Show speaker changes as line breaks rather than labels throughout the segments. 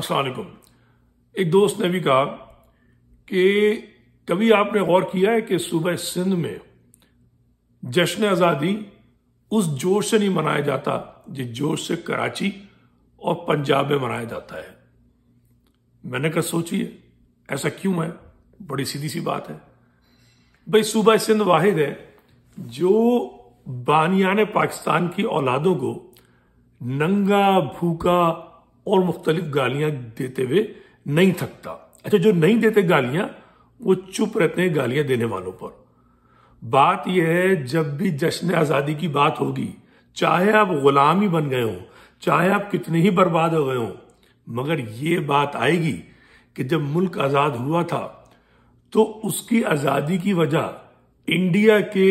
असलकुम एक दोस्त ने भी कहा कि कभी आपने गौर किया है कि सुबह सिंध में जश्न आज़ादी उस जोश से नहीं मनाया जाता जिस जोश से कराची और पंजाब में मनाया जाता है मैंने कहा सोचिए ऐसा क्यों है बड़ी सीधी सी बात है भाई सुबह सिंध वाहिद है जो बानियान पाकिस्तान की औलादों को नंगा भूखा और मुख्तलिफ गालियां देते हुए नहीं थकता अच्छा जो नहीं देते गालियां वो चुप रहते हैं गालियां देने वालों पर बात यह है जब भी जश्न आज़ादी की बात होगी चाहे आप गुलाम ही बन गए हो चाहे आप कितने ही बर्बाद हो गए हो मगर ये बात आएगी कि जब मुल्क आज़ाद हुआ था तो उसकी आज़ादी की वजह इंडिया के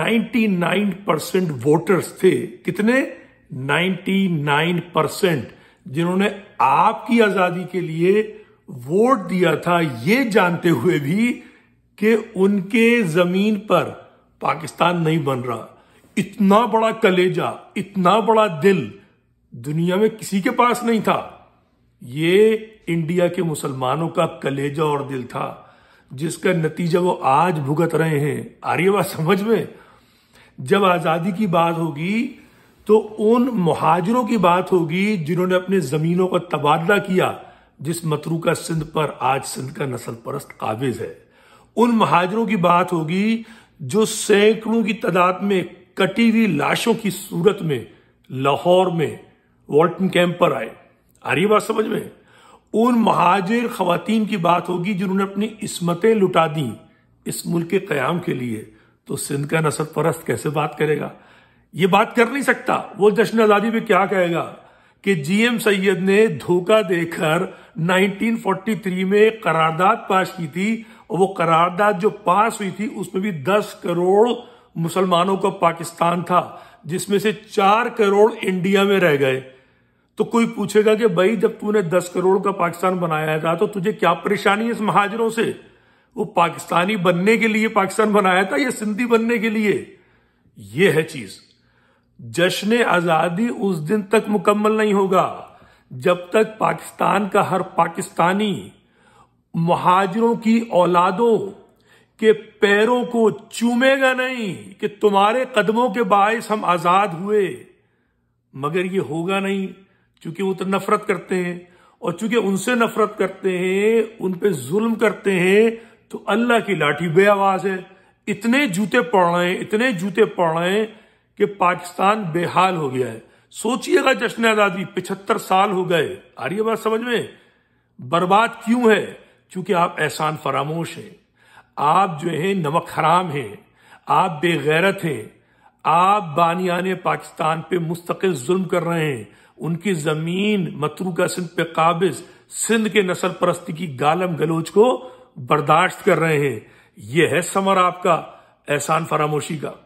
99 परसेंट वोटर्स थे कितने 99 परसेंट जिन्होंने आपकी आजादी के लिए वोट दिया था ये जानते हुए भी कि उनके जमीन पर पाकिस्तान नहीं बन रहा इतना बड़ा कलेजा इतना बड़ा दिल दुनिया में किसी के पास नहीं था ये इंडिया के मुसलमानों का कलेजा और दिल था जिसका नतीजा वो आज भुगत रहे हैं आ रही बात समझ में जब आजादी की बात होगी तो उन महाजरों की बात होगी जिन्होंने अपने जमीनों का तबादला किया जिस का सिंध पर आज सिंध का नस्ल परस्त काबिज है उन महाजरों की बात होगी जो सैकड़ों की तादाद में कटी हुई लाशों की सूरत में लाहौर में वॉल्टन कैंप पर आए आ रही बात समझ में उन महाजिर खातन की बात होगी जिन्होंने अपनी इसमतें लुटा दी इस मुल्क के क्याम के लिए तो सिंध का नसल परस्त कैसे बात करेगा ये बात कर नहीं सकता वो जश्न आजादी में क्या कहेगा कि जीएम सैयद ने धोखा देकर 1943 में करारदाद पास की थी और वो करारदाद जो पास हुई थी उसमें भी 10 करोड़ मुसलमानों का पाकिस्तान था जिसमें से 4 करोड़ इंडिया में रह गए तो कोई पूछेगा कि भाई जब तूने 10 करोड़ का पाकिस्तान बनाया था तो तुझे क्या परेशानी है इस महाजरों से वो पाकिस्तानी बनने के लिए पाकिस्तान बनाया था या सिंधी बनने के लिए यह है चीज जश्न आजादी उस दिन तक मुकम्मल नहीं होगा जब तक पाकिस्तान का हर पाकिस्तानी महाजरों की औलादों के पैरों को चूमेगा नहीं कि तुम्हारे कदमों के बायस हम आजाद हुए मगर ये होगा नहीं चूंकि वो तो नफरत करते हैं और चूंकि उनसे नफरत करते हैं उन पे जुल्म करते हैं तो अल्लाह की लाठी बे आवाज है इतने जूते पड़ रहे हैं इतने जूते पड़ रहे हैं कि पाकिस्तान बेहाल हो गया है सोचिएगा जश्न आजादी पिछहत्तर साल हो गए आ रही है बात समझ में बर्बाद क्यों है क्योंकि आप एहसान फरामोश हैं आप जो है नमक हराम हैं आप बेगैरत हैं आप बानियान पाकिस्तान पे मुस्तकिल जुल्म कर रहे हैं उनकी जमीन मतरूका सिंध पे काबिज सिंध के नसर परस्ती की गालम गलोच को बर्दाश्त कर रहे हैं यह है समर आपका एहसान फरामोशी का